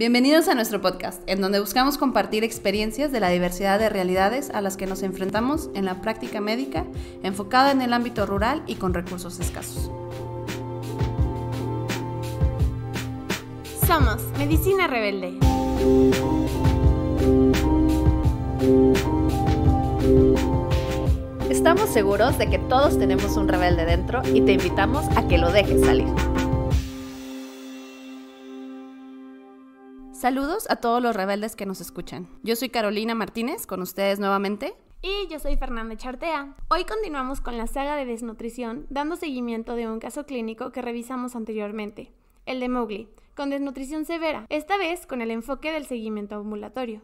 Bienvenidos a nuestro podcast, en donde buscamos compartir experiencias de la diversidad de realidades a las que nos enfrentamos en la práctica médica, enfocada en el ámbito rural y con recursos escasos. Somos Medicina Rebelde. Estamos seguros de que todos tenemos un rebelde dentro y te invitamos a que lo dejes salir. Saludos a todos los rebeldes que nos escuchan. Yo soy Carolina Martínez, con ustedes nuevamente. Y yo soy Fernanda Chartea. Hoy continuamos con la saga de desnutrición, dando seguimiento de un caso clínico que revisamos anteriormente, el de Mowgli, con desnutrición severa, esta vez con el enfoque del seguimiento ambulatorio.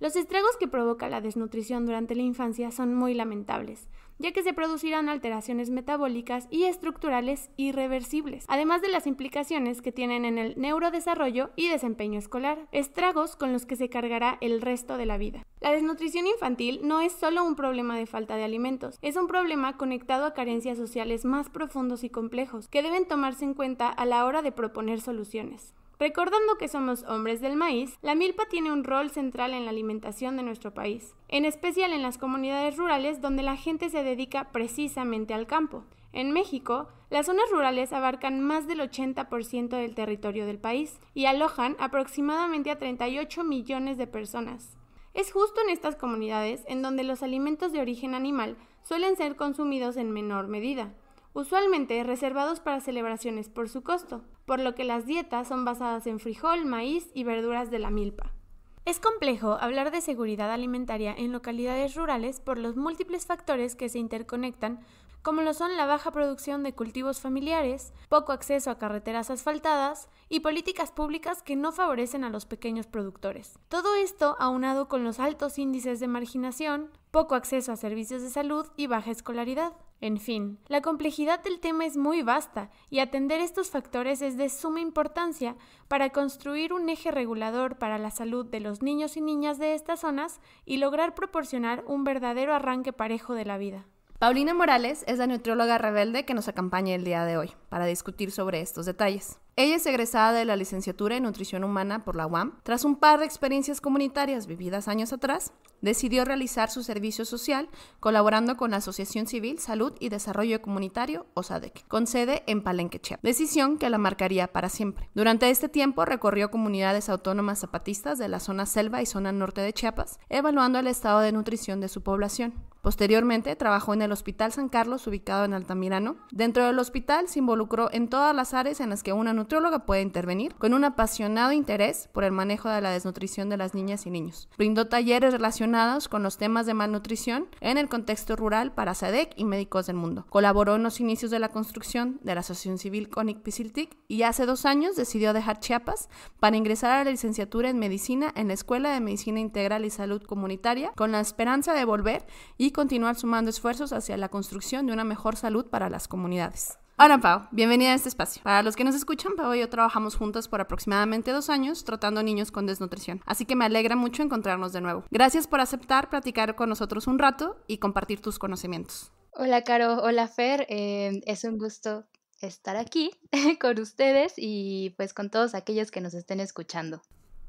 Los estragos que provoca la desnutrición durante la infancia son muy lamentables, ya que se producirán alteraciones metabólicas y estructurales irreversibles, además de las implicaciones que tienen en el neurodesarrollo y desempeño escolar, estragos con los que se cargará el resto de la vida. La desnutrición infantil no es solo un problema de falta de alimentos, es un problema conectado a carencias sociales más profundos y complejos que deben tomarse en cuenta a la hora de proponer soluciones. Recordando que somos hombres del maíz, la milpa tiene un rol central en la alimentación de nuestro país, en especial en las comunidades rurales donde la gente se dedica precisamente al campo. En México, las zonas rurales abarcan más del 80% del territorio del país y alojan aproximadamente a 38 millones de personas. Es justo en estas comunidades en donde los alimentos de origen animal suelen ser consumidos en menor medida, usualmente reservados para celebraciones por su costo, por lo que las dietas son basadas en frijol, maíz y verduras de la milpa. Es complejo hablar de seguridad alimentaria en localidades rurales por los múltiples factores que se interconectan como lo son la baja producción de cultivos familiares, poco acceso a carreteras asfaltadas y políticas públicas que no favorecen a los pequeños productores. Todo esto aunado con los altos índices de marginación, poco acceso a servicios de salud y baja escolaridad. En fin, la complejidad del tema es muy vasta y atender estos factores es de suma importancia para construir un eje regulador para la salud de los niños y niñas de estas zonas y lograr proporcionar un verdadero arranque parejo de la vida. Paulina Morales es la nutrióloga rebelde que nos acompaña el día de hoy para discutir sobre estos detalles. Ella es egresada de la licenciatura en nutrición humana por la UAM. Tras un par de experiencias comunitarias vividas años atrás, decidió realizar su servicio social colaborando con la Asociación Civil Salud y Desarrollo Comunitario, SADEC, con sede en Palenque, Chiapas, decisión que la marcaría para siempre. Durante este tiempo recorrió comunidades autónomas zapatistas de la zona selva y zona norte de Chiapas, evaluando el estado de nutrición de su población. Posteriormente, trabajó en el Hospital San Carlos, ubicado en Altamirano. Dentro del hospital se en todas las áreas en las que una nutrióloga puede intervenir, con un apasionado interés por el manejo de la desnutrición de las niñas y niños. Brindó talleres relacionados con los temas de malnutrición en el contexto rural para SADEC y médicos del mundo. Colaboró en los inicios de la construcción de la Asociación Civil Conic Pisiltic y hace dos años decidió dejar Chiapas para ingresar a la licenciatura en medicina en la Escuela de Medicina Integral y Salud Comunitaria con la esperanza de volver y continuar sumando esfuerzos hacia la construcción de una mejor salud para las comunidades. Hola Pau, bienvenida a este espacio. Para los que nos escuchan, Pau y yo trabajamos juntos por aproximadamente dos años tratando niños con desnutrición, así que me alegra mucho encontrarnos de nuevo. Gracias por aceptar platicar con nosotros un rato y compartir tus conocimientos. Hola Caro, hola Fer, eh, es un gusto estar aquí con ustedes y pues con todos aquellos que nos estén escuchando.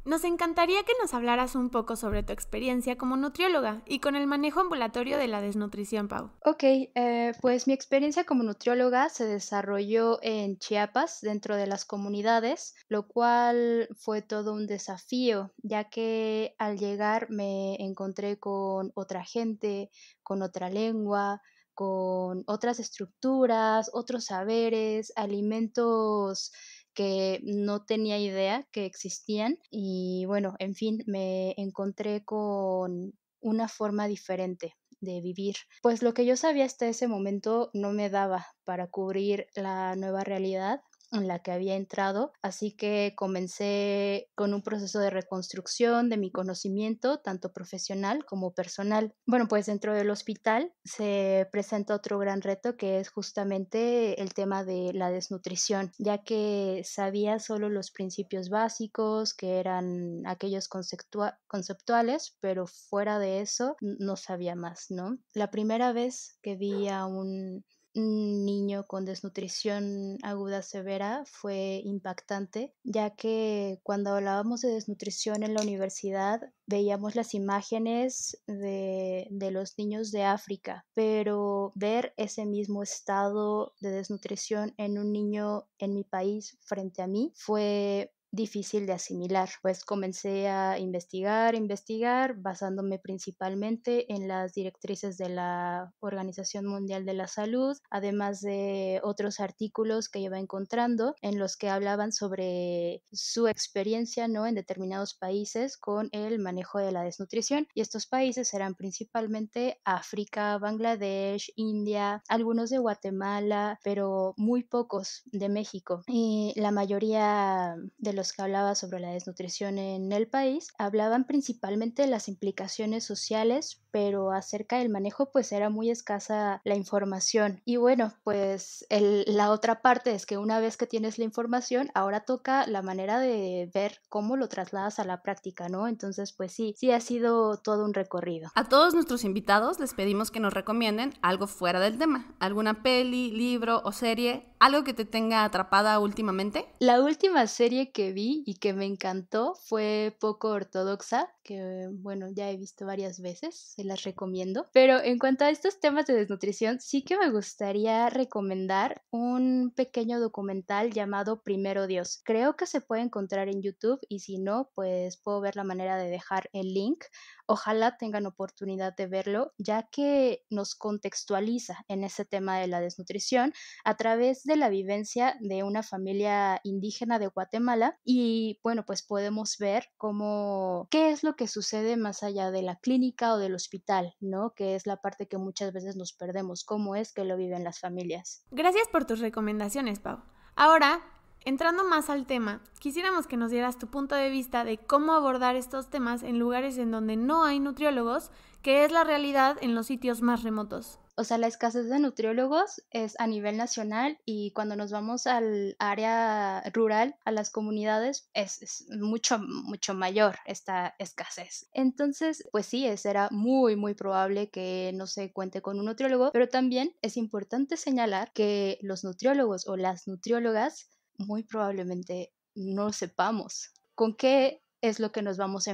Nos encantaría que nos hablaras un poco sobre tu experiencia como nutrióloga y con el manejo ambulatorio de la desnutrición, Pau. Ok, eh, pues mi experiencia como nutrióloga se desarrolló en Chiapas, dentro de las comunidades, lo cual fue todo un desafío, ya que al llegar me encontré con otra gente, con otra lengua, con otras estructuras, otros saberes, alimentos que no tenía idea que existían y bueno, en fin, me encontré con una forma diferente de vivir. Pues lo que yo sabía hasta ese momento no me daba para cubrir la nueva realidad, en la que había entrado, así que comencé con un proceso de reconstrucción de mi conocimiento, tanto profesional como personal. Bueno, pues dentro del hospital se presenta otro gran reto que es justamente el tema de la desnutrición, ya que sabía solo los principios básicos, que eran aquellos conceptuales, pero fuera de eso no sabía más, ¿no? La primera vez que vi a un niño con desnutrición aguda severa fue impactante, ya que cuando hablábamos de desnutrición en la universidad veíamos las imágenes de, de los niños de África, pero ver ese mismo estado de desnutrición en un niño en mi país frente a mí fue difícil de asimilar. Pues comencé a investigar, investigar, basándome principalmente en las directrices de la Organización Mundial de la Salud, además de otros artículos que iba encontrando en los que hablaban sobre su experiencia ¿no? en determinados países con el manejo de la desnutrición. Y estos países eran principalmente África, Bangladesh, India, algunos de Guatemala, pero muy pocos de México. Y la mayoría de los que hablaba sobre la desnutrición en el país hablaban principalmente de las implicaciones sociales, pero acerca del manejo pues era muy escasa la información. Y bueno, pues la otra parte es que una vez que tienes la información, ahora toca la manera de ver cómo lo trasladas a la práctica, ¿no? Entonces pues sí, sí ha sido todo un recorrido. A todos nuestros invitados les pedimos que nos recomienden algo fuera del tema, alguna peli, libro o serie ¿Algo que te tenga atrapada últimamente? La última serie que vi y que me encantó fue Poco Ortodoxa, que bueno, ya he visto varias veces, se las recomiendo. Pero en cuanto a estos temas de desnutrición, sí que me gustaría recomendar un pequeño documental llamado Primero Dios. Creo que se puede encontrar en YouTube y si no, pues puedo ver la manera de dejar el link Ojalá tengan oportunidad de verlo, ya que nos contextualiza en ese tema de la desnutrición a través de la vivencia de una familia indígena de Guatemala y bueno, pues podemos ver cómo qué es lo que sucede más allá de la clínica o del hospital, ¿no? Que es la parte que muchas veces nos perdemos, cómo es que lo viven las familias. Gracias por tus recomendaciones, Pau. Ahora Entrando más al tema, quisiéramos que nos dieras tu punto de vista de cómo abordar estos temas en lugares en donde no hay nutriólogos, que es la realidad en los sitios más remotos. O sea, la escasez de nutriólogos es a nivel nacional y cuando nos vamos al área rural, a las comunidades, es, mucho, mucho mayor esta escasez. Entonces, pues sí, será muy, muy probable que no se cuente con un nutriólogo, pero también es importante señalar que los nutriólogos o las nutriólogas muy probablemente no sepamos con qué es lo que nos vamos a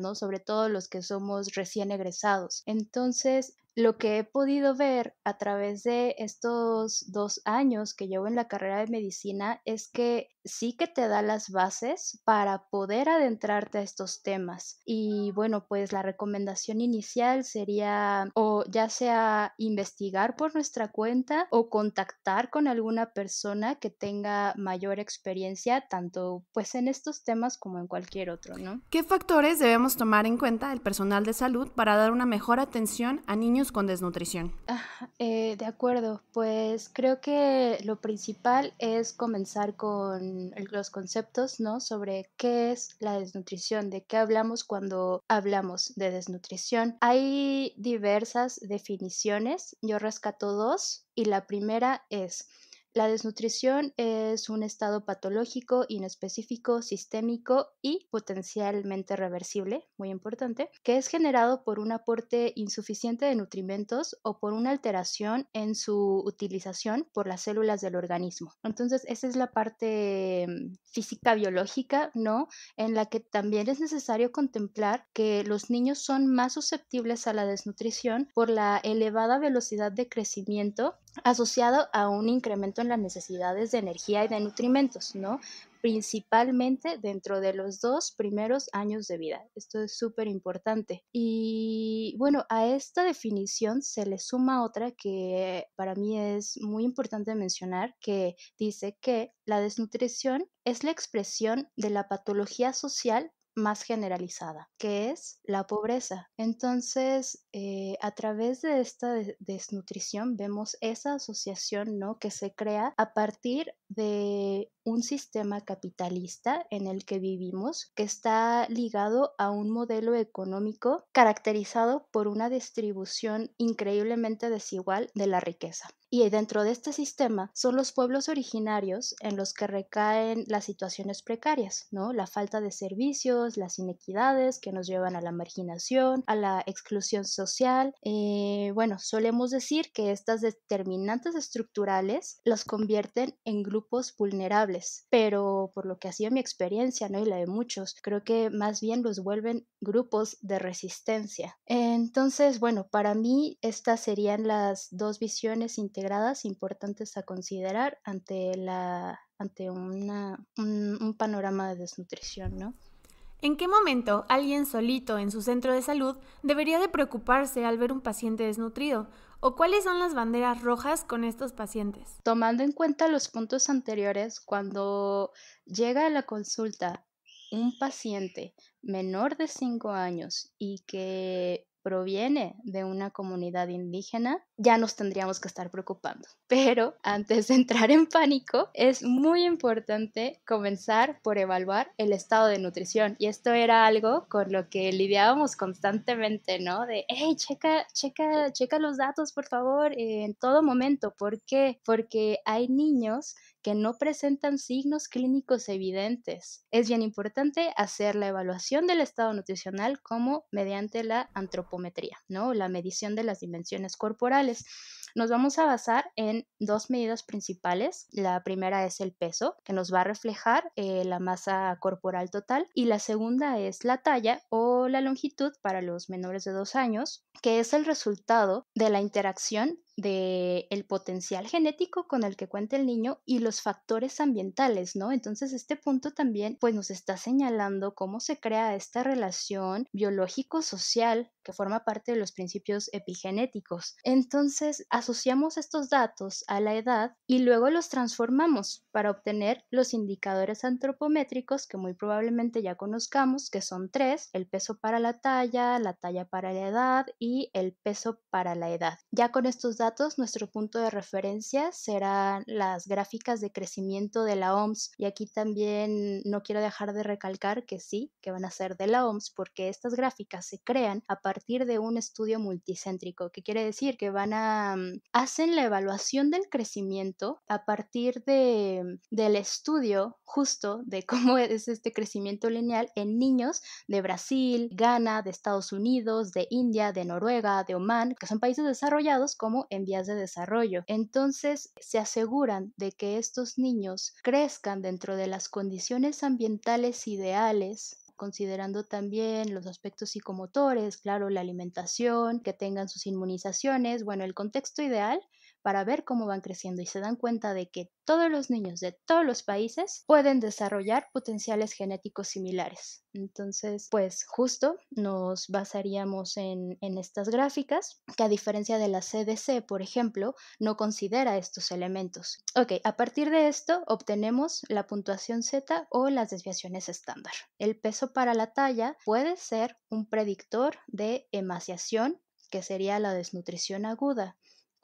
¿no? sobre todo los que somos recién egresados. Entonces, lo que he podido ver a través de estos dos años que llevo en la carrera de medicina es que sí que te da las bases para poder adentrarte a estos temas. Y bueno, pues la recomendación inicial sería o ya sea investigar por nuestra cuenta o contactar con alguna persona que tenga mayor experiencia tanto pues en estos temas como en cualquier otro, ¿no? ¿Qué factores debemos tomar en cuenta el personal de salud para dar una mejor atención a niños con desnutrición? Eh, de acuerdo, pues creo que lo principal es comenzar con los conceptos, ¿no? Sobre qué es la desnutrición, de qué hablamos cuando hablamos de desnutrición. Hay diversas definiciones, yo rescato dos y la primera es la desnutrición es un estado patológico, inespecífico, sistémico y potencialmente reversible, muy importante, que es generado por un aporte insuficiente de nutrimentos o por una alteración en su utilización por las células del organismo. Entonces, esa es la parte mm, física biológica, ¿no? En la que también es necesario contemplar que los niños son más susceptibles a la desnutrición por la elevada velocidad de crecimiento asociado a un incremento en las necesidades de energía y de nutrimentos, ¿no? Principalmente dentro de los dos primeros años de vida. Esto es súper importante. Y bueno, a esta definición se le suma otra que para mí es muy importante mencionar, que dice que la desnutrición es la expresión de la patología social más generalizada, que es la pobreza. Entonces, eh, a través de esta desnutrición vemos esa asociación ¿no? que se crea a partir de un sistema capitalista en el que vivimos que está ligado a un modelo económico caracterizado por una distribución increíblemente desigual de la riqueza. Y dentro de este sistema son los pueblos originarios en los que recaen las situaciones precarias, ¿no? La falta de servicios, las inequidades que nos llevan a la marginación, a la exclusión social. Eh, bueno, solemos decir que estas determinantes estructurales los convierten en grupos vulnerables, pero por lo que ha sido mi experiencia, ¿no? Y la de muchos, creo que más bien los vuelven grupos de resistencia. Entonces, bueno, para mí estas serían las dos visiones integrales importantes a considerar ante, ante un, panorama de desnutrición, ¿En qué momento alguien solito en su centro de salud debería de preocuparse al ver un paciente desnutrido? ¿O cuáles son las banderas rojas con estos pacientes? Tomando en cuenta los puntos anteriores, cuando llega a la consulta un paciente menor de 5 años y que proviene de una comunidad indígena, ya nos tendríamos que estar preocupando. Pero antes de entrar en pánico, es muy importante comenzar por evaluar el estado de nutrición. Y esto era algo con lo que lidiábamos constantemente, ¿no? De, hey, checa, checa, checa los datos, por favor, eh, en todo momento. ¿Por qué? Porque hay niños que no presentan signos clínicos evidentes. Es bien importante hacer la evaluación del estado nutricional como mediante la antropometría, ¿no? La medición de las dimensiones corporales es nos vamos a basar en dos medidas principales. La primera es el peso, que nos va a reflejar eh, la masa corporal total, y la segunda es la talla o la longitud para los menores de dos años, que es el resultado de la interacción de potencial genético con el que cuenta el niño y los factores ambientales, ¿no? Entonces este punto también pues nos está señalando cómo se crea esta relación biológico-social que forma parte de los principios epigenéticos. Entonces, asociamos estos datos a la edad y luego los transformamos para obtener los indicadores antropométricos que muy probablemente ya conozcamos, que son tres, el peso para la talla, la talla para la edad y el peso para la edad. Ya con estos datos, nuestro punto de referencia serán las gráficas de crecimiento de la OMS y aquí también no quiero dejar de recalcar que sí, que van a ser de la OMS porque estas gráficas se crean a partir de un estudio multicéntrico, que quiere decir que van a Em, hacen la evaluación del crecimiento a partir de, mm, del estudio justo de cómo es este crecimiento lineal en niños de Brasil, Ghana, de Estados Unidos, de India, de Noruega, de Oman, que son países desarrollados como en vías de desarrollo. Entonces, se aseguran de que estos niños crezcan dentro de las condiciones ambientales ideales considerando también los aspectos psicomotores, claro, la alimentación, que tengan sus inmunizaciones, bueno, el contexto ideal para ver cómo van creciendo y se dan cuenta de que todos los niños de todos los países pueden desarrollar potenciales genéticos similares. Entonces, pues justo nos basaríamos en, estas gráficas, que a diferencia de la CDC, por ejemplo, no considera estos elementos. Ok, a partir de esto obtenemos la puntuación Z o las desviaciones estándar. El peso para la talla puede ser un predictor de emaciación que sería la desnutrición aguda.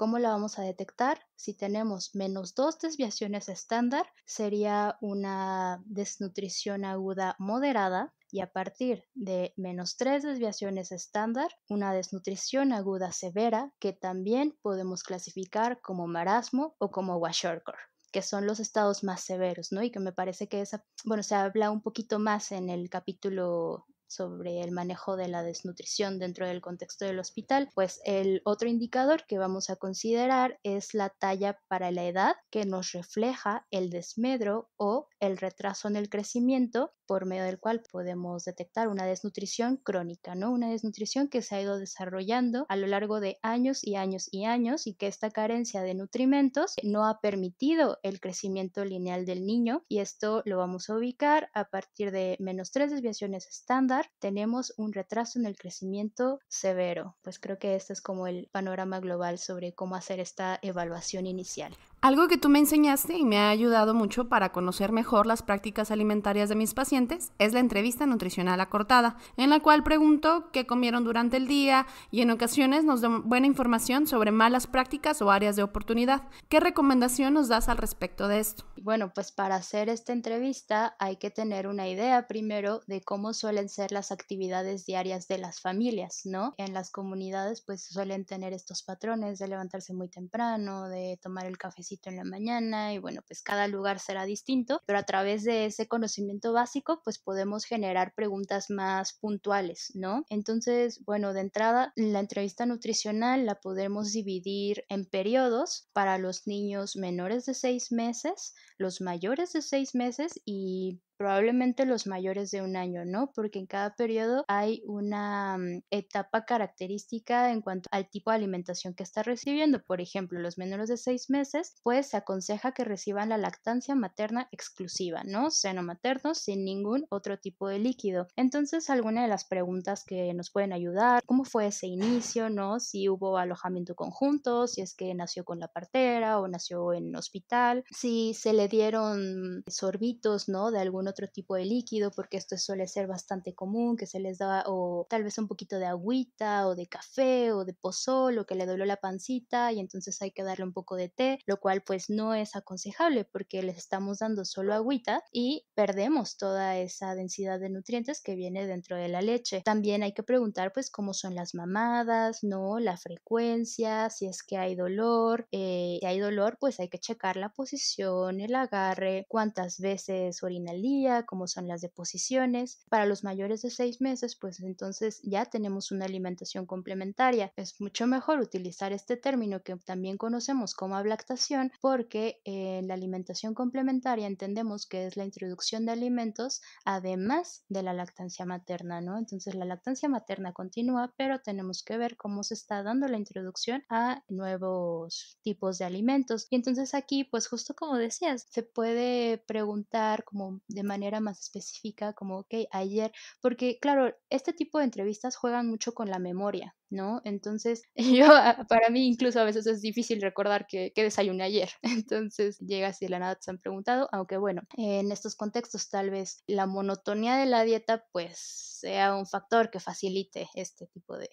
¿Cómo la vamos a detectar? Si tenemos menos dos desviaciones estándar, sería una desnutrición aguda moderada y a partir de menos tres desviaciones estándar, una desnutrición aguda severa que también podemos clasificar como marasmo o como washorkor, que son los estados más severos, ¿no? Y que me parece que esa, bueno, se habla un poquito más en el capítulo sobre el manejo de la desnutrición dentro del contexto del hospital, pues el otro indicador que vamos a considerar es la talla para la edad que nos refleja el desmedro o el retraso en el crecimiento por medio del cual podemos detectar una desnutrición crónica, ¿no? Una desnutrición que se ha ido desarrollando a lo largo de años y años y años y que esta carencia de nutrimentos no ha permitido el crecimiento lineal del niño y esto lo vamos a ubicar a partir de menos tres desviaciones estándar tenemos un retraso en el crecimiento severo. Pues creo que este es como el panorama global sobre cómo hacer esta evaluación inicial. Algo que tú me enseñaste y me ha ayudado mucho para conocer mejor las prácticas alimentarias de mis pacientes es la entrevista nutricional acortada, en la cual pregunto qué comieron durante el día y en ocasiones nos da buena información sobre malas prácticas o áreas de oportunidad. ¿Qué recomendación nos das al respecto de esto? Bueno, pues para hacer esta entrevista hay que tener una idea primero de cómo suelen ser las actividades diarias de las familias, ¿no? En las comunidades pues suelen tener estos patrones de levantarse muy temprano, de tomar el cafecito en la mañana y bueno, pues cada lugar será distinto, pero a través de ese conocimiento básico pues podemos generar preguntas más puntuales, ¿no? Entonces, bueno, de entrada la entrevista nutricional la podemos dividir en periodos para los niños menores de seis meses, los mayores de seis meses y probablemente los mayores de un año, ¿no? Porque en cada periodo hay una mm, etapa característica en cuanto al tipo de alimentación que está recibiendo. Por ejemplo, los menores de seis meses, pues se aconseja que reciban la lactancia materna exclusiva, ¿no? Seno materno sin ningún otro tipo de líquido. Entonces, alguna de las preguntas que nos pueden ayudar, ¿cómo fue ese inicio, ¿no? Si hubo alojamiento conjunto, si es que nació con la partera o nació en hospital, si se le dieron mm, sorbitos, ¿no? De algunos otro tipo de líquido, porque esto suele ser bastante común, que se les da o tal vez un poquito de agüita o de café o de pozol o que le dolió la pancita y entonces hay que darle un poco de té, lo cual pues no es aconsejable porque les estamos dando solo agüita y perdemos toda esa densidad de nutrientes que viene dentro de la leche. También hay que preguntar pues cómo son las mamadas, ¿no? La frecuencia, si es que hay dolor, eh, si hay dolor pues hay que checar la posición, el agarre, cuántas veces orina libre, como son las deposiciones. Para los mayores de seis meses, pues entonces ya tenemos una alimentación complementaria. Es mucho mejor utilizar este término que también conocemos como ablactación porque en la alimentación complementaria entendemos que es la introducción de alimentos además de la lactancia materna, ¿no? Entonces la lactancia materna continúa, pero tenemos que ver cómo se está dando la introducción a nuevos tipos de alimentos. Y entonces aquí, pues justo como decías, se puede preguntar como de de manera más específica, como, ok, ayer, porque claro, este tipo de entrevistas juegan mucho con la memoria, ¿no? Entonces, yo, ah, para mí incluso a veces es difícil recordar que, desayuné ayer. Entonces, llega si la nada te han preguntado, aunque bueno, en estos contextos tal vez la monotonía de la dieta pues sea un factor que facilite este tipo de,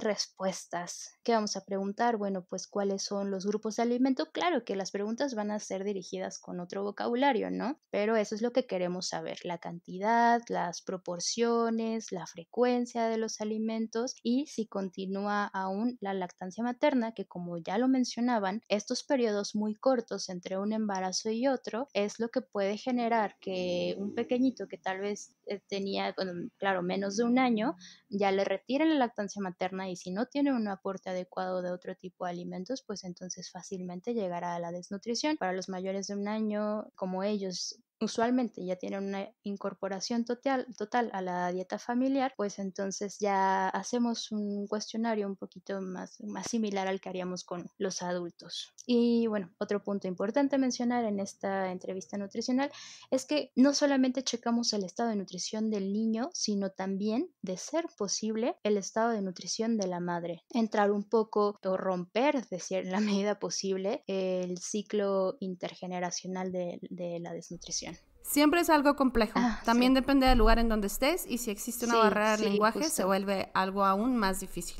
respuestas. ¿Qué vamos a preguntar? Bueno, pues cuáles son los grupos de alimento. Claro que las preguntas van a ser dirigidas con otro vocabulario, ¿no? Pero eso es lo que queremos saber, la cantidad, las proporciones, la frecuencia de los alimentos y si continúa aún la lactancia materna, que como ya lo mencionaban, estos periodos muy cortos entre un embarazo y otro es lo que puede generar que un pequeñito que tal vez eh, tenía, claro, menos de un año, ya le retiren la lactancia materna y si no tiene un aporte adecuado de otro tipo de alimentos, pues entonces fácilmente llegará a la desnutrición. Para los mayores de un año, como ellos usualmente ya tienen una incorporación total, total a la dieta familiar, pues entonces ya hacemos un cuestionario un poquito más, más similar al que haríamos con los adultos. Y bueno, otro punto importante mencionar en esta entrevista nutricional es que no solamente checamos el estado de nutrición del niño, sino también, de ser posible, el estado de nutrición de la madre. Entrar un poco o romper, decir, en la medida posible, el ciclo intergeneracional de la desnutrición. Siempre es algo complejo. Ah, también depende del lugar en donde estés y si existe una barrera de lenguaje se vuelve algo aún más difícil.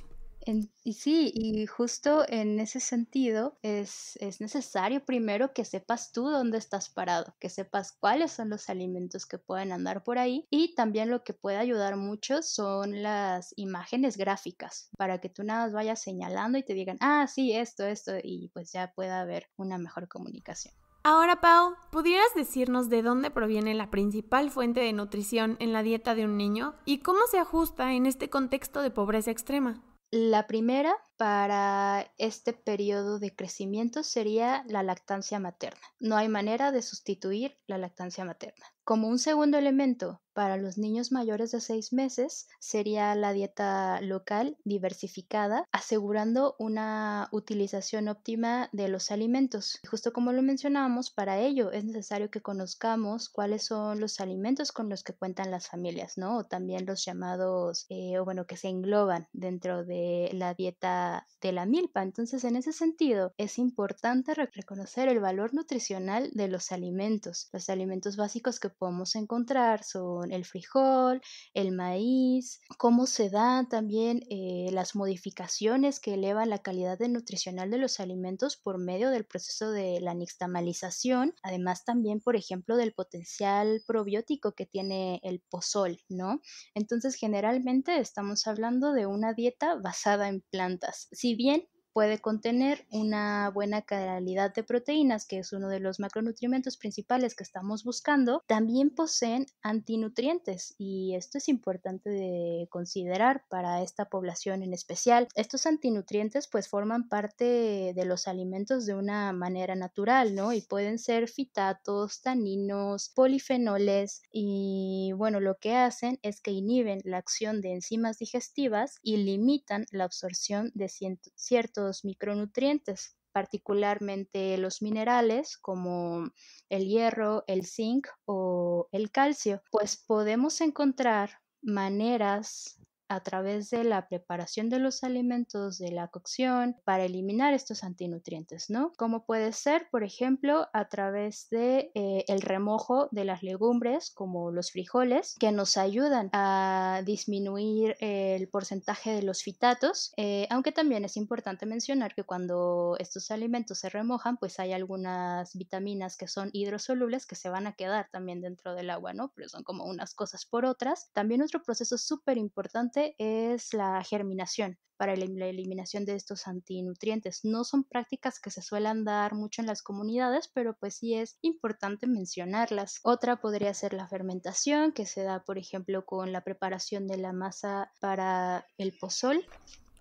y sí, y justo en ese sentido es, necesario primero que sepas tú dónde estás parado, que sepas cuáles son los alimentos que pueden andar por ahí y también lo que puede ayudar mucho son las imágenes gráficas para que tú nada más vayas señalando y te digan, ah, sí, esto, esto, y pues ya pueda haber una mejor comunicación. Ahora, Pau, ¿pudieras decirnos de dónde proviene la principal fuente de nutrición en la dieta de un niño y cómo se ajusta en este contexto de pobreza extrema? La primera para este periodo de crecimiento sería la lactancia materna. No hay manera de sustituir la lactancia materna. Como un segundo elemento para los niños mayores de seis meses sería la dieta local diversificada, asegurando una utilización óptima de los alimentos. Justo como lo mencionábamos, para ello es necesario que conozcamos cuáles son los alimentos con los que cuentan las familias, ¿no? O también los llamados, eh, o bueno, que se engloban dentro de la dieta de la milpa. Entonces, en ese sentido, es importante reconocer el valor nutricional de los alimentos. Los alimentos básicos que podemos encontrar son el frijol, el maíz, cómo se dan también eh, las modificaciones que elevan la calidad nutricional de los alimentos por medio del proceso de la nixtamalización, además también, por ejemplo, del potencial probiótico que tiene el pozol, ¿no? Entonces, generalmente estamos hablando de una dieta basada en plantas si bien puede contener una buena calidad de proteínas, que es uno de los macronutrientes principales que estamos buscando, también poseen antinutrientes y esto es importante de considerar para esta población en especial. Estos antinutrientes pues forman parte de los alimentos de una manera natural, ¿no? Y pueden ser fitatos, taninos, polifenoles y bueno, lo que hacen es que inhiben la acción de enzimas digestivas y limitan la absorción de ciertos micronutrientes, particularmente los minerales como el hierro, el zinc o el calcio, pues podemos encontrar maneras a través de la preparación de los alimentos, de la cocción, para eliminar estos antinutrientes, ¿no? Como puede ser, por ejemplo, a través de eh, el remojo de las legumbres, como los frijoles, que nos ayudan a disminuir el porcentaje de los fitatos, eh, aunque también es importante mencionar que cuando estos alimentos se remojan, pues hay algunas vitaminas que son hidrosolubles que se van a quedar también dentro del agua, ¿no? Pero son como unas cosas por otras. También otro proceso súper importante es la germinación para la eliminación de estos antinutrientes. No son prácticas que se suelen dar mucho en las comunidades, pero pues sí es importante mencionarlas. Otra podría ser la fermentación, que se da, por ejemplo, con la preparación de la masa para el pozol.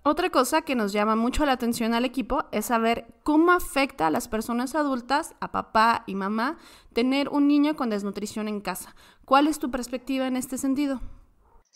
Otra cosa que nos llama mucho la atención al equipo es saber cómo afecta a las personas adultas, a papá y mamá, tener un niño con desnutrición en casa. ¿Cuál es tu perspectiva en este sentido?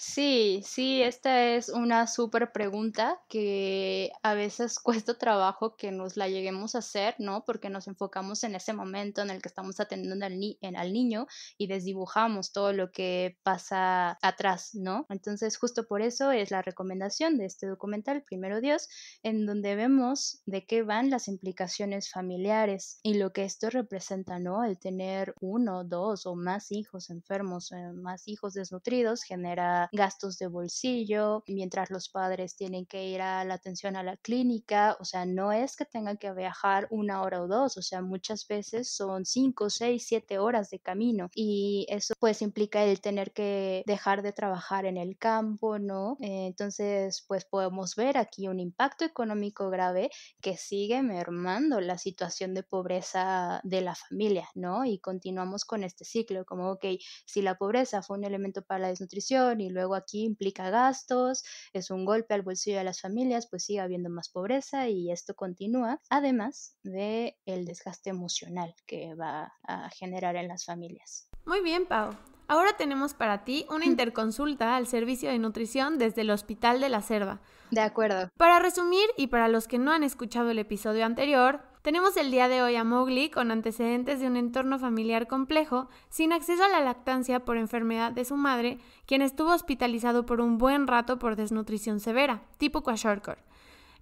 Sí, sí, esta es una súper pregunta que a veces cuesta trabajo que nos la lleguemos a hacer, ¿no? Porque nos enfocamos en ese momento en el que estamos atendiendo al, ni en, al niño y desdibujamos todo lo que pasa atrás, ¿no? Entonces, justo por eso es la recomendación de este documental, Primero Dios, en donde vemos de qué van las implicaciones familiares y lo que esto representa, ¿no? El tener uno, dos o más hijos enfermos, eh, más hijos desnutridos genera gastos de bolsillo, mientras los padres tienen que ir a la atención a la clínica, o sea, no es que tengan que viajar una hora o dos, o sea, muchas veces son cinco, seis, siete horas de camino y eso pues implica el tener que dejar de trabajar en el campo, ¿no? Entonces, pues podemos ver aquí un impacto económico grave que sigue mermando la situación de pobreza de la familia, ¿no? Y continuamos con este ciclo, como, ok, si la pobreza fue un elemento para la desnutrición y luego luego aquí implica gastos, es un golpe al bolsillo de las familias, pues sigue habiendo más pobreza y esto continúa, además de el desgaste emocional que va a generar en las familias. Muy bien, Pau. Ahora tenemos para ti una interconsulta al servicio de nutrición desde el Hospital de la Cerva. De acuerdo. Para resumir y para los que no han escuchado el episodio anterior, tenemos el día de hoy a Mowgli con antecedentes de un entorno familiar complejo, sin acceso a la lactancia por enfermedad de su madre, quien estuvo hospitalizado por un buen rato por desnutrición severa, tipo Kwashiorkor.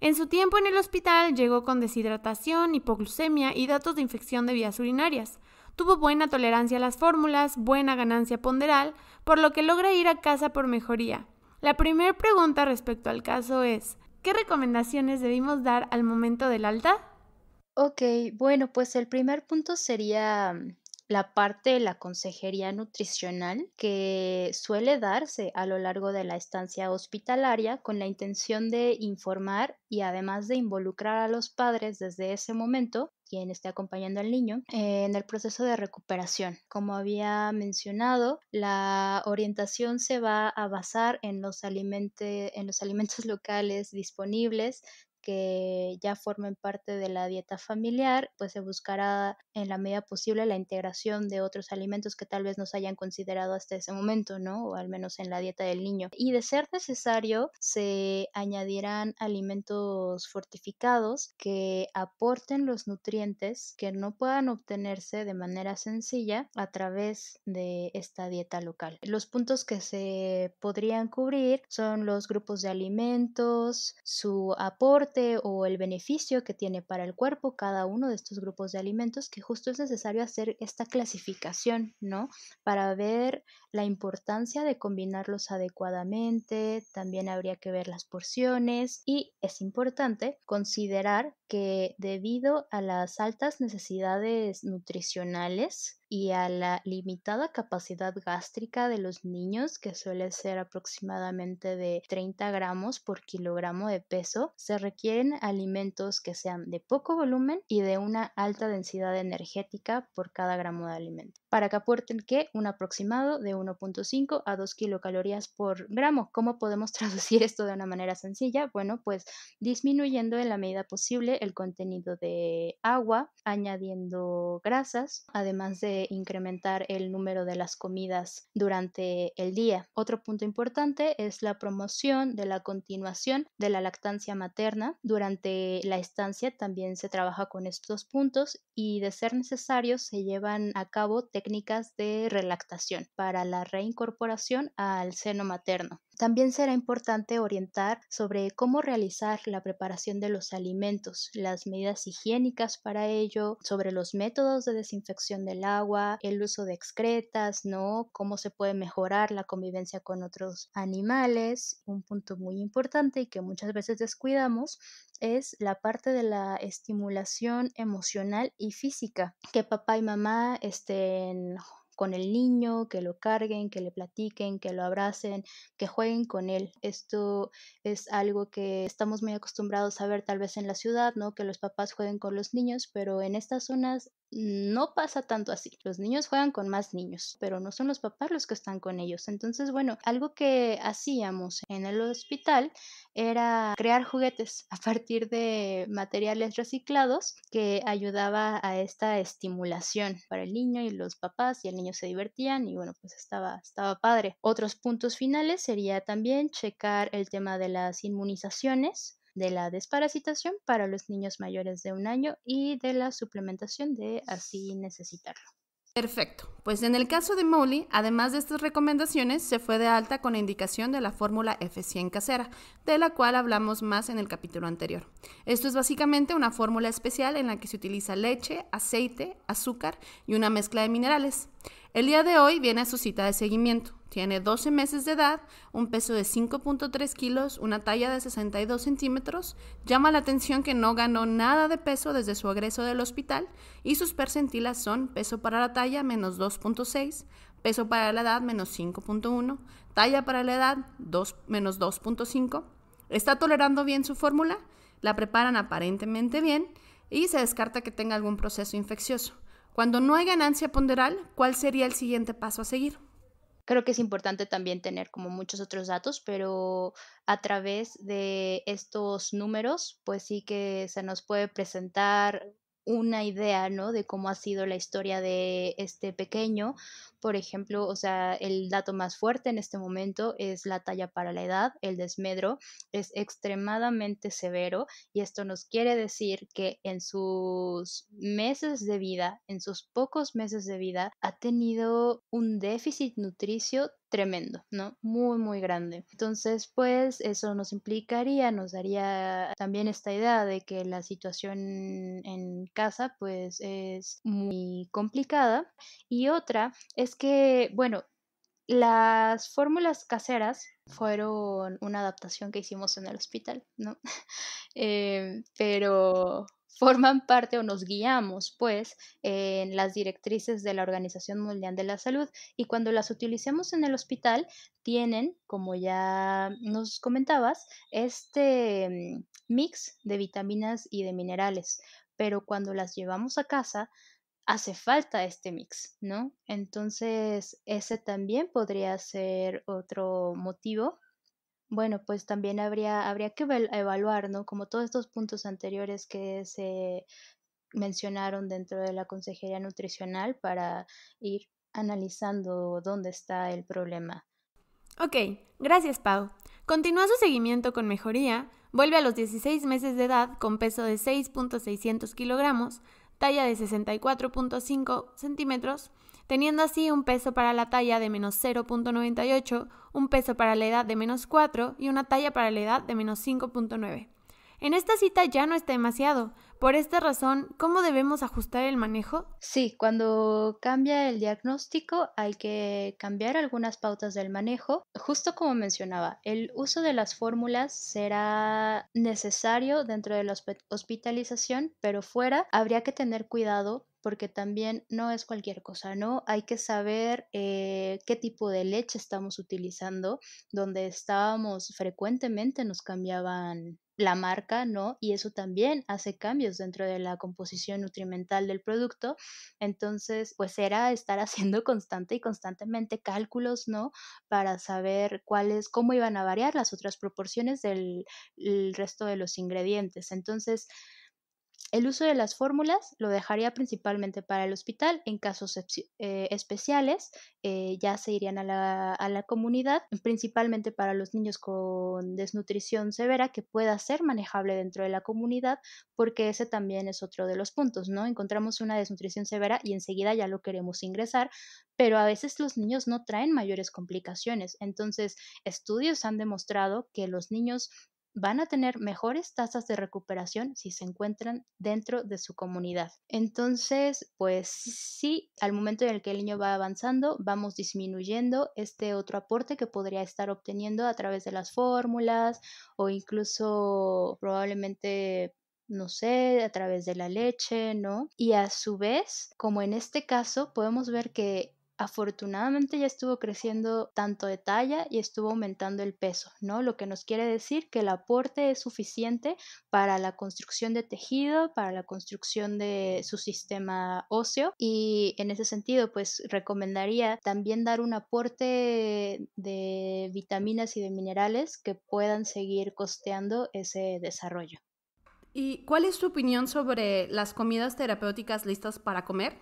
En su tiempo en el hospital llegó con deshidratación, hipoglucemia y datos de infección de vías urinarias. Tuvo buena tolerancia a las fórmulas, buena ganancia ponderal, por lo que logra ir a casa por mejoría. La primera pregunta respecto al caso es, ¿qué recomendaciones debimos dar al momento del alta? Ok, bueno, pues el primer punto sería mm, la parte de la consejería nutricional que suele darse a lo largo de la estancia hospitalaria con la intención de informar y además de involucrar a los padres desde ese momento quien esté acompañando al niño en el proceso de recuperación. Como había mencionado, la orientación se va a basar en los, en los alimentos locales disponibles, que ya formen parte de la dieta familiar, pues se buscará en la medida posible la integración de otros alimentos que tal vez no se hayan considerado hasta ese momento, ¿no? O al menos en la dieta del niño. Y de ser necesario, se añadirán alimentos fortificados que aporten los nutrientes que no puedan obtenerse de manera sencilla a través de esta dieta local. Los puntos que se podrían cubrir son los grupos de alimentos, su aporte, o el beneficio que tiene para el cuerpo cada uno de estos grupos de alimentos, que justo es necesario hacer esta clasificación, ¿no? Para ver la importancia de combinarlos adecuadamente, también habría que ver las porciones y es importante considerar que debido a las altas necesidades nutricionales, y a la limitada capacidad gástrica de los niños, que suele ser aproximadamente de 30 gramos por kilogramo de peso, se requieren alimentos que sean de poco volumen y de una alta densidad energética por cada gramo de alimento para que aporten que un aproximado de 1.5 a 2 kilocalorías por gramo. ¿Cómo podemos traducir esto de una manera sencilla? Bueno, pues disminuyendo en la medida posible el contenido de agua, añadiendo grasas, además de incrementar el número de las comidas durante el día. Otro punto importante es la promoción de la continuación de la lactancia materna. Durante la estancia también se trabaja con estos puntos y de ser necesario se llevan a cabo técnicas de relactación para la reincorporación al seno materno. También será importante orientar sobre cómo realizar la preparación de los alimentos, las medidas higiénicas para ello, sobre los métodos de desinfección del agua, el uso de excretas, ¿no? Cómo se puede mejorar la convivencia con otros animales. Un punto muy importante y que muchas veces descuidamos es la parte de la estimulación emocional y física, que papá y mamá estén con el niño, que lo carguen, que le platiquen, que lo abracen, que jueguen con él. Esto es algo que estamos muy acostumbrados a ver tal vez en la ciudad, ¿no? Que los papás jueguen con los niños, pero en estas zonas no pasa tanto así. Los niños juegan con más niños, pero no son los papás los que están con ellos. Entonces, bueno, algo que hacíamos en el hospital era crear juguetes a partir de materiales reciclados que ayudaba a esta estimulación para el niño y los papás y el niño se divertían y bueno, pues estaba, estaba padre. Otros puntos finales sería también checar el tema de las inmunizaciones de la desparasitación para los niños mayores de un año y de la suplementación de así necesitarlo. Perfecto. Pues en el caso de Molly, además de estas recomendaciones, se fue de alta con la indicación de la fórmula F100 casera, de la cual hablamos más en el capítulo anterior. Esto es básicamente una fórmula especial en la que se utiliza leche, aceite, azúcar y una mezcla de minerales. El día de hoy viene a su cita de seguimiento. Tiene 12 meses de edad, un peso de 5.3 kilos, una talla de 62 centímetros. Llama la atención que no ganó nada de peso desde su egreso del hospital y sus percentilas son peso para la talla menos 2.6, peso para la edad menos 5.1, talla para la edad 2, menos 2.5. Está tolerando bien su fórmula, la preparan aparentemente bien y se descarta que tenga algún proceso infeccioso. Cuando no hay ganancia ponderal, ¿cuál sería el siguiente paso a seguir? Creo que es importante también tener como muchos otros datos, pero a través de estos números, pues sí que se nos puede presentar una idea, ¿no? De cómo ha sido la historia de este pequeño por ejemplo, o sea, el dato más fuerte en este momento es la talla para la edad, el desmedro es extremadamente severo y esto nos quiere decir que en sus meses de vida, en sus pocos meses de vida, ha tenido un déficit nutricio tremendo, ¿no? Muy, muy grande. Entonces, pues eso nos implicaría, nos daría también esta idea de que la situación en casa, pues es muy complicada. Y otra es que, bueno, las fórmulas caseras fueron una adaptación que hicimos en el hospital, ¿no? Em, pero forman parte o nos guiamos, pues, en las directrices de la Organización Mundial de la Salud y cuando las utilicemos en el hospital tienen, como ya nos comentabas, este mix de vitaminas y de minerales, pero cuando las llevamos a casa hace falta este mix, ¿no? Entonces, ese también podría ser otro motivo bueno, pues también habría, habría que evaluar, ¿no? Como todos estos puntos anteriores que se mencionaron dentro de la Consejería Nutricional para ir analizando dónde está el problema. Ok, gracias Pau. Continúa su seguimiento con mejoría, vuelve a los 16 meses de edad con peso de 6.600 kilogramos, talla de 64.5 centímetros, teniendo así un peso para la talla de menos 0.98, un peso para la edad de menos 4 y una talla para la edad de menos 5.9. En esta cita ya no está demasiado. Por esta razón, ¿cómo debemos ajustar el manejo? Sí, cuando cambia el diagnóstico hay que cambiar algunas pautas del manejo. Justo como mencionaba, el uso de las fórmulas será necesario dentro de la hospitalización, pero fuera habría que tener cuidado porque también no es cualquier cosa, ¿no? Hay que saber eh, qué tipo de leche estamos utilizando, donde estábamos frecuentemente nos cambiaban la marca, ¿no? Y eso también hace cambios dentro de la composición nutrimental del producto. Entonces, pues era estar haciendo constante y constantemente cálculos, ¿no? Para saber cuáles, cómo iban a variar las otras proporciones del resto de los ingredientes. Entonces, el uso de las fórmulas lo dejaría principalmente para el hospital. En casos eh, especiales eh, ya se irían a la, a la, comunidad, principalmente para los niños con desnutrición severa que pueda ser manejable dentro de la comunidad, porque ese también es otro de los puntos, ¿no? Encontramos una desnutrición severa y enseguida ya lo queremos ingresar, pero a veces los niños no traen mayores complicaciones. Entonces, estudios han demostrado que los niños van a tener mejores tasas de recuperación si se encuentran dentro de su comunidad. Entonces, pues sí, al momento en el que el niño va avanzando, vamos disminuyendo este otro aporte que podría estar obteniendo a través de las fórmulas o incluso probablemente no sé, a través de la leche, ¿no? Y a su vez, como en este caso, podemos ver que afortunadamente ya estuvo creciendo tanto de talla y estuvo aumentando el peso, ¿no? Lo que nos quiere decir que el aporte es suficiente para la construcción de tejido, para la construcción de su sistema óseo y en ese sentido pues recomendaría también dar un aporte de vitaminas y de minerales que puedan seguir costeando ese desarrollo. ¿Y cuál es tu opinión sobre las comidas terapéuticas listas para comer?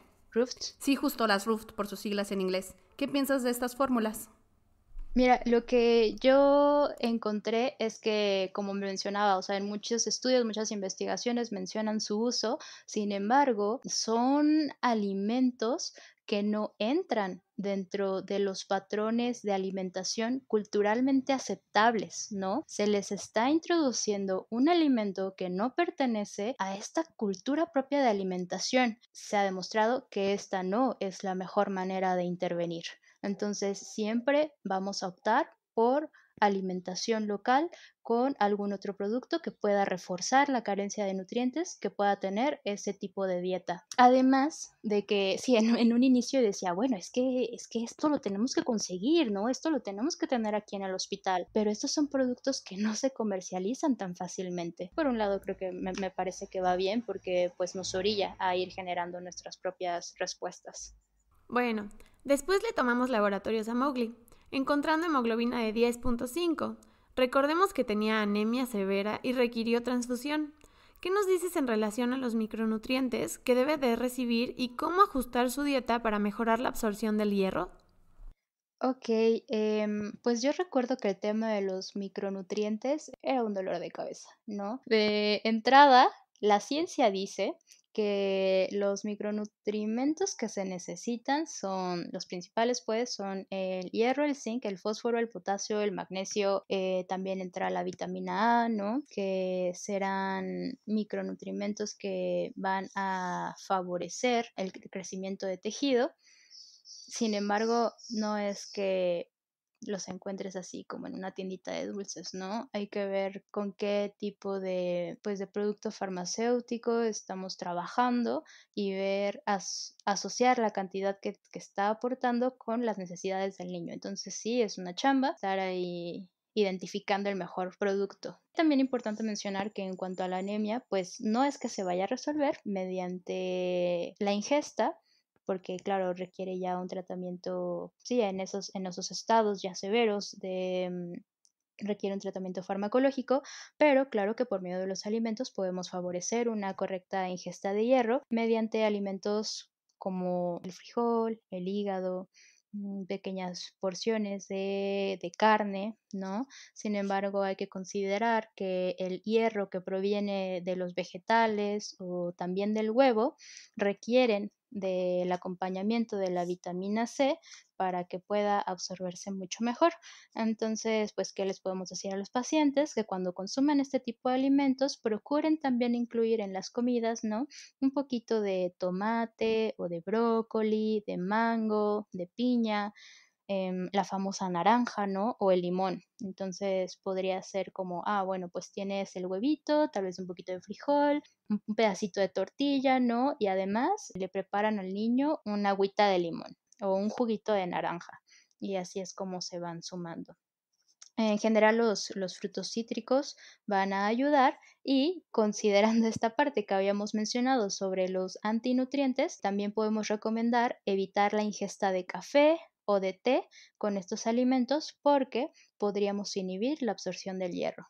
Sí, justo las ruft por sus siglas en inglés. ¿Qué piensas de estas fórmulas? Mira, lo que yo encontré es que, como mencionaba, o sea, en muchos estudios, muchas investigaciones mencionan su uso, sin embargo, son alimentos que no entran dentro de los patrones de alimentación culturalmente aceptables, ¿no? Se les está introduciendo un alimento que no pertenece a esta cultura propia de alimentación. Se ha demostrado que esta no es la mejor manera de intervenir. Entonces, siempre vamos a optar por alimentación local con algún otro producto que pueda reforzar la carencia de nutrientes que pueda tener ese tipo de dieta. Además de que, sí, en, un inicio decía, bueno, es que, es que esto lo tenemos que conseguir, ¿no? Esto lo tenemos que tener aquí en el hospital, pero estos son productos que no se comercializan tan fácilmente. Por un lado, creo que me, parece que va bien porque pues nos orilla a ir generando nuestras propias respuestas. Bueno, después le tomamos laboratorios a Mowgli encontrando hemoglobina de 10.5. Recordemos que tenía anemia severa y requirió transfusión. ¿Qué nos dices en relación a los micronutrientes que debe de recibir y cómo ajustar su dieta para mejorar la absorción del hierro? Ok, em, pues yo recuerdo que el tema de los micronutrientes era un dolor de cabeza, ¿no? De entrada, la ciencia dice que los micronutrimentos que se necesitan son los principales pues son el hierro, el zinc, el fósforo, el potasio, el magnesio, eh, también entra la vitamina A, ¿no? Que serán micronutrimentos que van a favorecer el crecimiento de tejido. Sin embargo, no es que los encuentres así como en una tiendita de dulces, ¿no? Hay que ver con qué tipo de, pues, de producto farmacéutico estamos trabajando y ver, asociar la cantidad que, está aportando con las necesidades del niño. Entonces sí, es una chamba estar ahí identificando el mejor producto. También es importante mencionar que en cuanto a la anemia, pues no es que se vaya a resolver mediante la ingesta, porque claro, requiere ya un tratamiento, sí, en esos, en esos estados ya severos de, mm, requiere un tratamiento farmacológico, pero claro que por medio de los alimentos podemos favorecer una correcta ingesta de hierro mediante alimentos como el frijol, el hígado, mm, pequeñas porciones de, de, carne, ¿no? Sin embargo, hay que considerar que el hierro que proviene de los vegetales o también del huevo requieren del acompañamiento de la vitamina C para que pueda absorberse mucho mejor. Entonces, pues, ¿qué les podemos decir a los pacientes? Que cuando consumen este tipo de alimentos, procuren también incluir en las comidas, ¿no? Un poquito de tomate o de brócoli, de mango, de piña, Em, la famosa naranja, ¿no? O el limón. Entonces podría ser como, ah, bueno, pues tienes el huevito, tal vez un poquito de frijol, un pedacito de tortilla, ¿no? Y además le preparan al niño una agüita de limón o un juguito de naranja. Y así es como se van sumando. En general los, los, frutos cítricos van a ayudar y considerando esta parte que habíamos mencionado sobre los antinutrientes, también podemos recomendar evitar la ingesta de café, o de té con estos alimentos porque podríamos inhibir la absorción del hierro.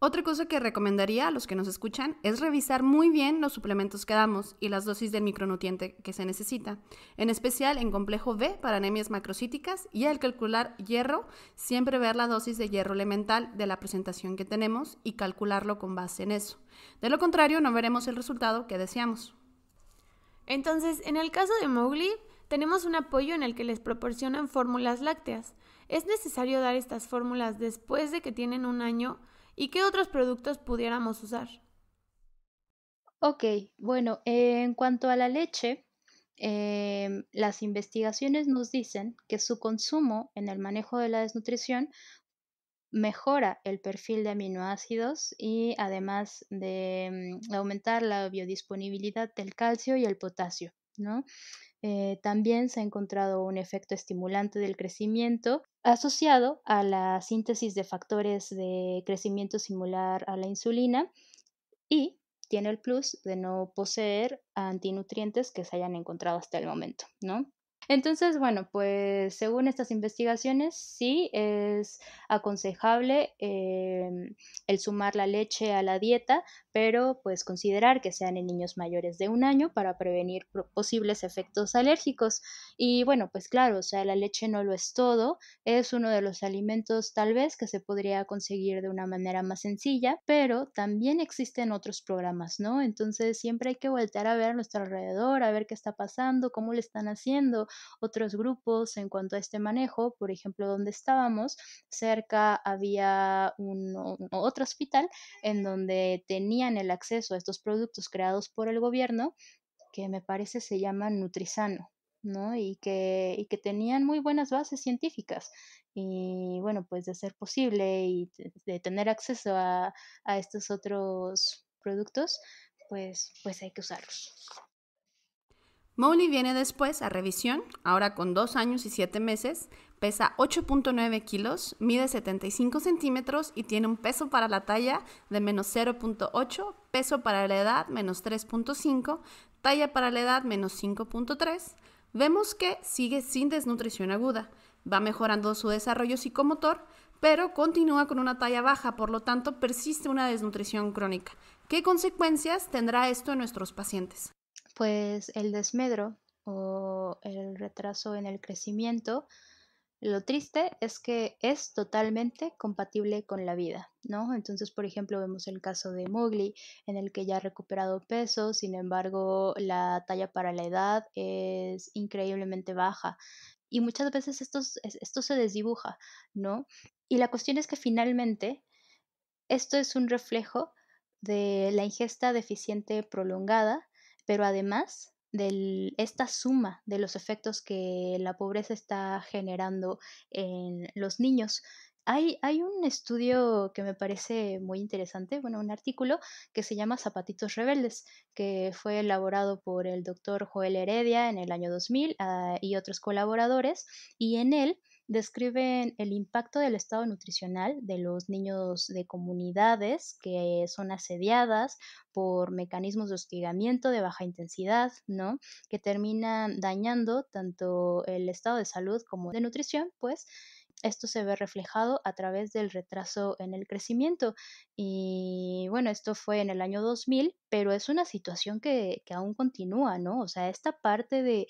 Otra cosa que recomendaría a los que nos escuchan es revisar muy bien los suplementos que damos y las dosis del micronutriente que se necesita, en especial en complejo B para anemias macrocíticas y al calcular hierro, siempre ver la dosis de hierro elemental de la presentación que tenemos y calcularlo con base en eso. De lo contrario, no veremos el resultado que deseamos. Entonces, en el caso de Mowgli, tenemos un apoyo en el que les proporcionan fórmulas lácteas. ¿Es necesario dar estas fórmulas después de que tienen un año? ¿Y qué otros productos pudiéramos usar? Ok, bueno, en cuanto a la leche, em, las investigaciones nos dicen que su consumo en el manejo de la desnutrición mejora el perfil de aminoácidos y además de em, aumentar la biodisponibilidad del calcio y el potasio, ¿no? Eh, también se ha encontrado un efecto estimulante del crecimiento asociado a la síntesis de factores de crecimiento similar a la insulina y tiene el plus de no poseer antinutrientes que se hayan encontrado hasta el momento, ¿no? Entonces, bueno, pues según estas investigaciones, sí es aconsejable em, el sumar la leche a la dieta, pero pues considerar que sean en niños mayores de un año para prevenir posibles efectos alérgicos. Y bueno, pues claro, o sea, la leche no lo es todo, es uno de los alimentos tal vez que se podría conseguir de una manera más sencilla, pero también existen otros programas, ¿no? Entonces siempre hay que voltear a ver a nuestro alrededor, a ver qué está pasando, cómo le están haciendo otros grupos en cuanto a este manejo. Por ejemplo, donde estábamos, cerca había un, otro hospital en donde tenían el acceso a estos productos creados por el gobierno, que me parece se llaman Nutrizano. ¿no? Y, que, y que tenían muy buenas bases científicas. Y bueno, pues de ser posible y de tener acceso a, a estos otros productos, pues, pues hay que usarlos. Molly viene después a revisión, ahora con 2 años y 7 meses, pesa 8.9 kilos, mide 75 centímetros y tiene un peso para la talla de menos 0.8, peso para la edad menos 3.5, talla para la edad menos 5.3. Vemos que sigue sin desnutrición aguda, va mejorando su desarrollo psicomotor, pero continúa con una talla baja, por lo tanto persiste una desnutrición crónica. ¿Qué consecuencias tendrá esto en nuestros pacientes? pues el desmedro o el retraso en el crecimiento, lo triste es que es totalmente compatible con la vida, ¿no? Entonces, por ejemplo, vemos el caso de Mowgli, en el que ya ha recuperado peso, sin embargo, la talla para la edad es increíblemente baja. Y muchas veces esto, se desdibuja, ¿no? Y la cuestión es que finalmente esto es un reflejo de la ingesta deficiente prolongada pero además de esta suma de los efectos que la pobreza está generando en los niños. Hay, hay un estudio que me parece muy interesante, bueno, un artículo que se llama Zapatitos Rebeldes, que fue elaborado por el doctor Joel Heredia en el año 2000 ah, y otros colaboradores, y en él describen el impacto del estado nutricional de los niños de comunidades que son asediadas por mecanismos de hostigamiento de baja intensidad, ¿no? Que terminan dañando tanto el estado de salud como de nutrición, pues, esto se ve reflejado a través del retraso en el crecimiento. Y bueno, esto fue en el año 2000, pero es una situación que, que aún continúa, ¿no? O sea, esta parte de,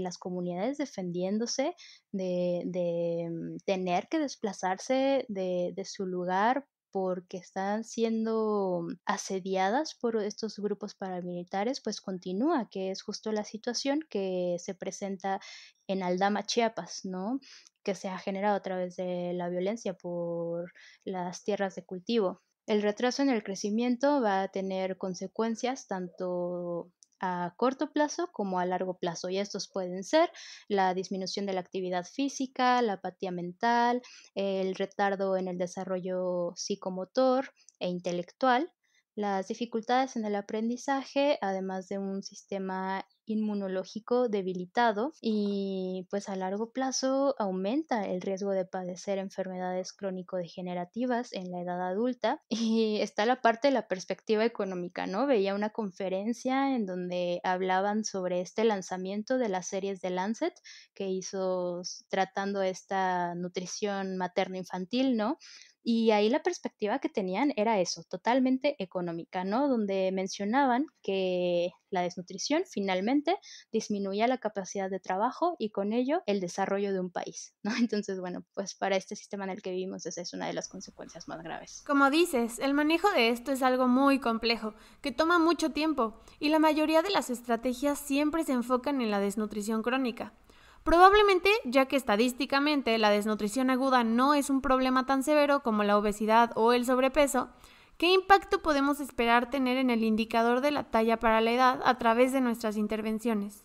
las comunidades defendiéndose, de, de, mm, tener que desplazarse de, de su lugar porque están siendo mm, asediadas por estos grupos paramilitares, pues continúa, que es justo la situación que se presenta en Aldama, Chiapas, ¿no? que se ha generado a través de la violencia por las tierras de cultivo. El retraso en el crecimiento va a tener consecuencias tanto a corto plazo como a largo plazo y estos pueden ser la disminución de la actividad física, la apatía mental, el retardo en el desarrollo psicomotor e intelectual, las dificultades en el aprendizaje, además de un sistema inmunológico debilitado y pues a largo plazo aumenta el riesgo de padecer enfermedades crónico-degenerativas en la edad adulta y está la parte de la perspectiva económica, ¿no? Veía una conferencia en donde hablaban sobre este lanzamiento de las series de Lancet que hizo tratando esta nutrición materno-infantil, ¿no? Y ahí la perspectiva que tenían era eso, totalmente económica, ¿no? Donde mencionaban que la desnutrición finalmente disminuía la capacidad de trabajo y con ello el desarrollo de un país, ¿no? Entonces, bueno, pues para este sistema en el que vivimos esa es una de las consecuencias más graves. Como dices, el manejo de esto es algo muy complejo, que toma mucho tiempo y la mayoría de las estrategias siempre se enfocan en la desnutrición crónica. Probablemente ya que estadísticamente la desnutrición aguda no es un problema tan severo como la obesidad o el sobrepeso, ¿qué impacto podemos esperar tener en el indicador de la talla para la edad a través de nuestras intervenciones?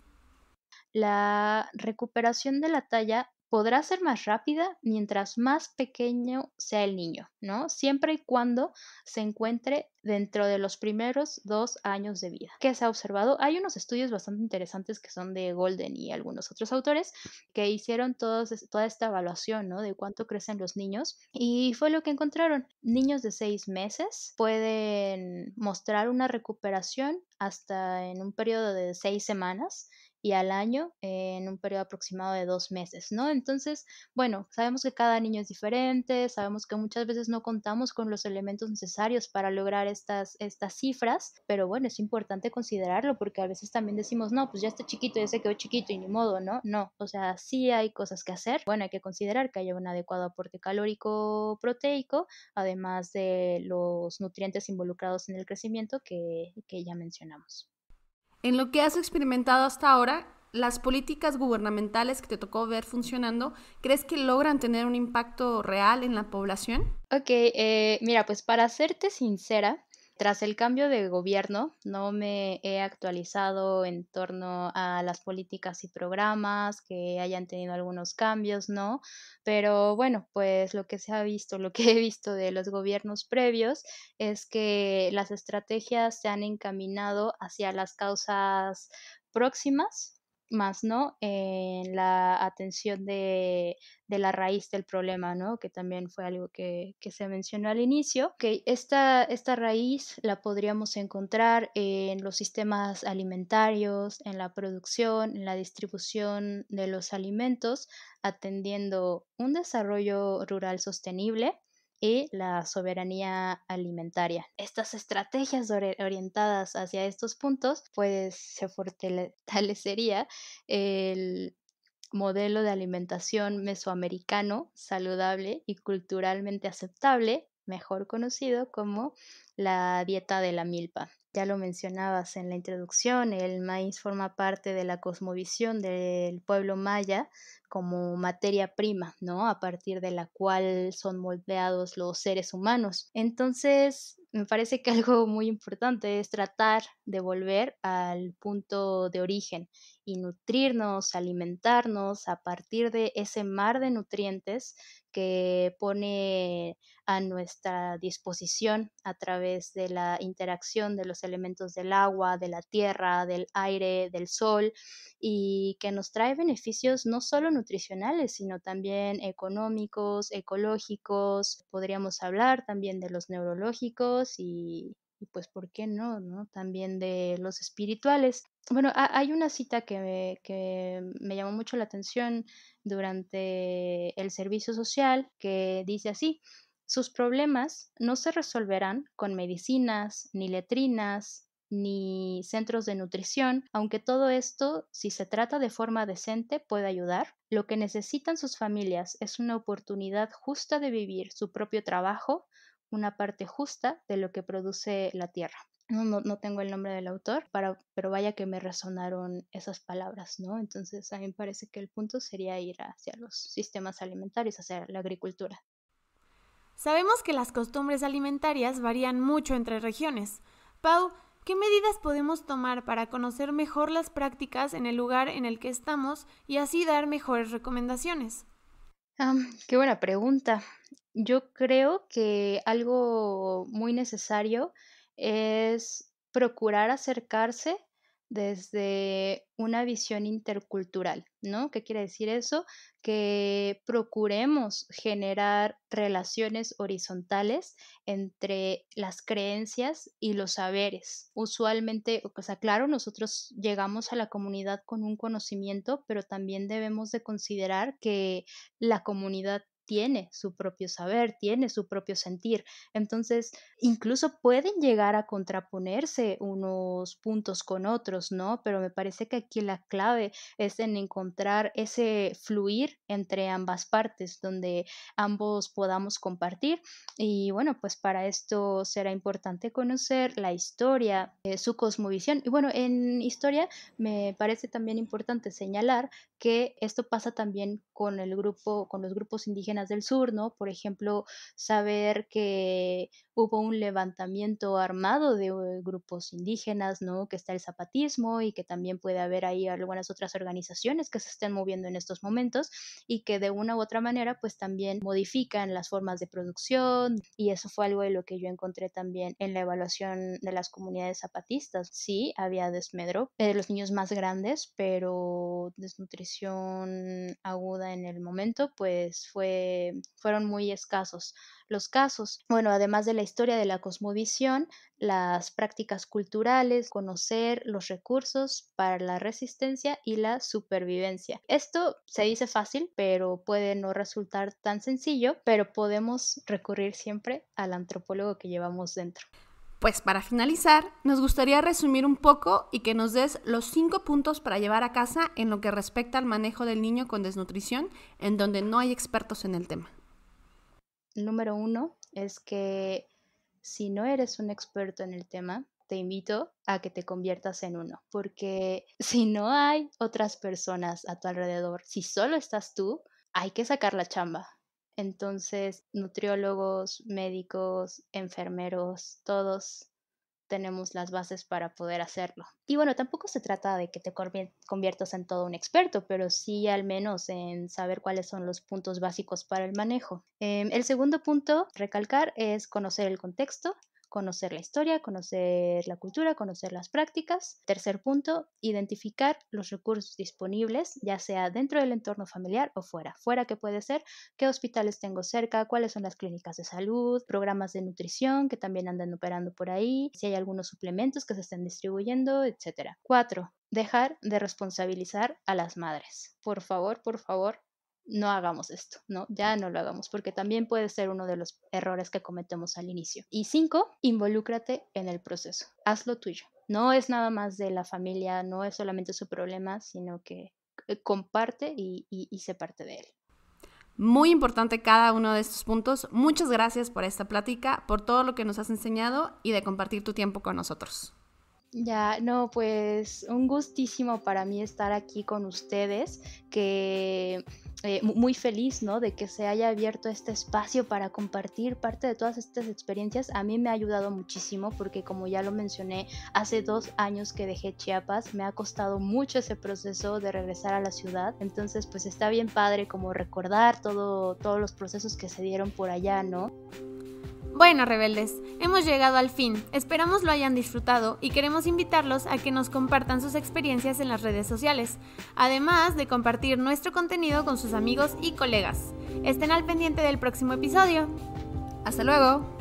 La recuperación de la talla podrá ser más rápida mientras más pequeño sea el niño, ¿no? Siempre y cuando se encuentre dentro de los primeros dos años de vida. ¿Qué se ha observado? Hay unos estudios bastante interesantes que son de Golden y algunos otros autores que hicieron toda esta evaluación, ¿no? De cuánto crecen los niños y fue lo que encontraron. Niños de seis meses pueden mostrar una recuperación hasta en un periodo de seis semanas y al año en un periodo aproximado de dos meses, ¿no? Entonces, bueno, sabemos que cada niño es diferente, sabemos que muchas veces no contamos con los elementos necesarios para lograr estas, estas cifras, pero bueno, es importante considerarlo porque a veces también decimos, no, pues ya está chiquito, ya se quedó chiquito y ni modo, ¿no? No, o sea, sí hay cosas que hacer, bueno, hay que considerar que haya un adecuado aporte calórico proteico, además de los nutrientes involucrados en el crecimiento que ya mencionamos. En lo que has experimentado hasta ahora, las políticas gubernamentales que te tocó ver funcionando, ¿crees que logran tener un impacto real en la población? Ok, eh, mira, pues para serte sincera, tras el cambio de gobierno, no me he actualizado en torno a las políticas y programas que hayan tenido algunos cambios, ¿no? Pero bueno, pues lo que se ha visto, lo que he visto de los gobiernos previos es que las estrategias se han encaminado hacia las causas próximas más no en la atención de, la raíz del problema, ¿no? que también fue algo que, que se mencionó al inicio, que esta, esta, raíz la podríamos encontrar en los sistemas alimentarios, en la producción, en la distribución de los alimentos, atendiendo un desarrollo rural sostenible, y la soberanía alimentaria. Estas estrategias orientadas hacia estos puntos, pues se fortalecería el modelo de alimentación mesoamericano saludable y culturalmente aceptable, mejor conocido como la dieta de la milpa. Ya lo mencionabas en la introducción, el maíz forma parte de la cosmovisión del pueblo maya como materia prima, ¿no? A partir de la cual son moldeados los seres humanos. Entonces, me parece que algo muy importante es tratar de volver al punto de origen y nutrirnos, alimentarnos a partir de ese mar de nutrientes que pone a nuestra disposición a través de la interacción de los elementos del agua, de la tierra, del aire, del sol, y que nos trae beneficios no solo nutricionales, sino también económicos, ecológicos. Podríamos hablar también de los neurológicos y, pues, ¿por qué no? También de los espirituales. Bueno, hay una cita que que me llamó mucho la atención durante el servicio social que dice así, sus problemas no se resolverán con medicinas, ni letrinas, ni centros de nutrición, aunque todo esto, si se trata de forma decente, puede ayudar. Lo que necesitan sus familias es una oportunidad justa de vivir su propio trabajo, una parte justa de lo que produce la tierra. No, tengo el nombre del autor, pero vaya que me resonaron esas palabras, ¿no? Entonces a mí me parece que el punto sería ir hacia los sistemas alimentarios, hacia la agricultura. Sabemos que las costumbres alimentarias varían mucho entre regiones. Pau, ¿qué medidas podemos tomar para conocer mejor las prácticas en el lugar en el que estamos y así dar mejores recomendaciones? qué buena pregunta. Yo creo que algo muy necesario es procurar acercarse desde una visión intercultural, ¿no? ¿Qué quiere decir eso? Que procuremos generar relaciones horizontales entre las creencias y los saberes. Usualmente, o sea, claro, nosotros llegamos a la comunidad con un conocimiento, pero también debemos de considerar que la comunidad tiene su propio saber, tiene su propio sentir. Entonces, incluso pueden llegar a contraponerse unos puntos con otros, ¿no? Pero me parece que aquí la clave es en encontrar ese fluir entre ambas partes, donde ambos podamos compartir. Y bueno, pues para esto será importante conocer la historia, su cosmovisión. Y bueno, en historia me parece también importante señalar que esto pasa también con el grupo, con los grupos indígenas del sur, ¿no? Por ejemplo, saber que hubo un levantamiento armado de eh, grupos indígenas, ¿no? Que está el zapatismo y que también puede haber ahí algunas otras organizaciones que se estén moviendo en estos momentos y que de una u otra manera pues también modifican las formas de producción y eso fue algo de lo que yo encontré también en la evaluación de las comunidades zapatistas. Sí, había desmedro de los niños más grandes, pero desnutrición aguda en el momento pues fue fueron muy escasos los casos. Bueno, además de la historia de la cosmovisión, las prácticas culturales, conocer los recursos para la resistencia y la supervivencia. Esto se dice fácil, pero puede no resultar tan sencillo, pero podemos recurrir siempre al antropólogo que llevamos dentro. Pues para finalizar, nos gustaría resumir un poco y que nos des los cinco puntos para llevar a casa en lo que respecta al manejo del niño con desnutrición, en donde no hay expertos en el tema número uno es que si no eres un experto en el tema, te invito a que te conviertas en uno, porque si no hay otras personas a tu alrededor, si solo estás tú, hay que sacar la chamba. Entonces, nutriólogos, médicos, enfermeros, todos tenemos las bases para poder hacerlo. Y bueno, tampoco se trata de que te conviertas en todo un experto, pero sí al menos en saber cuáles son los puntos básicos para el manejo. Em, el segundo punto, recalcar, es conocer el contexto conocer la historia, conocer la cultura, conocer las prácticas. Tercer punto, identificar los recursos disponibles, ya sea dentro del entorno familiar o fuera. Fuera que puede ser qué hospitales tengo cerca, cuáles son las clínicas de salud, programas de nutrición que también andan operando por ahí, si hay algunos suplementos que se estén distribuyendo, Etcétera. Cuatro, dejar de responsabilizar a las madres. Por favor, por favor, no hagamos esto, ¿no? Ya no lo hagamos, porque también puede ser uno de los errores que cometemos al inicio. Y cinco, involúcrate en el proceso, hazlo tuyo. No es nada más de la familia, no es solamente su problema, sino que eh, comparte y, y, y se parte de él. Muy importante cada uno de estos puntos. Muchas gracias por esta plática, por todo lo que nos has enseñado y de compartir tu tiempo con nosotros. Ya, no, pues un gustísimo para mí estar aquí con ustedes, que eh, muy feliz, ¿no? De que se haya abierto este espacio para compartir parte de todas estas experiencias. A mí me ha ayudado muchísimo porque, como ya lo mencioné, hace dos años que dejé Chiapas, me ha costado mucho ese proceso de regresar a la ciudad. Entonces, pues está bien padre como recordar todo, todos los procesos que se dieron por allá, ¿no? Bueno, rebeldes, hemos llegado al fin. Esperamos lo hayan disfrutado y queremos invitarlos a que nos compartan sus experiencias en las redes sociales, además de compartir nuestro contenido con sus amigos y colegas. Estén al pendiente del próximo episodio. Hasta luego.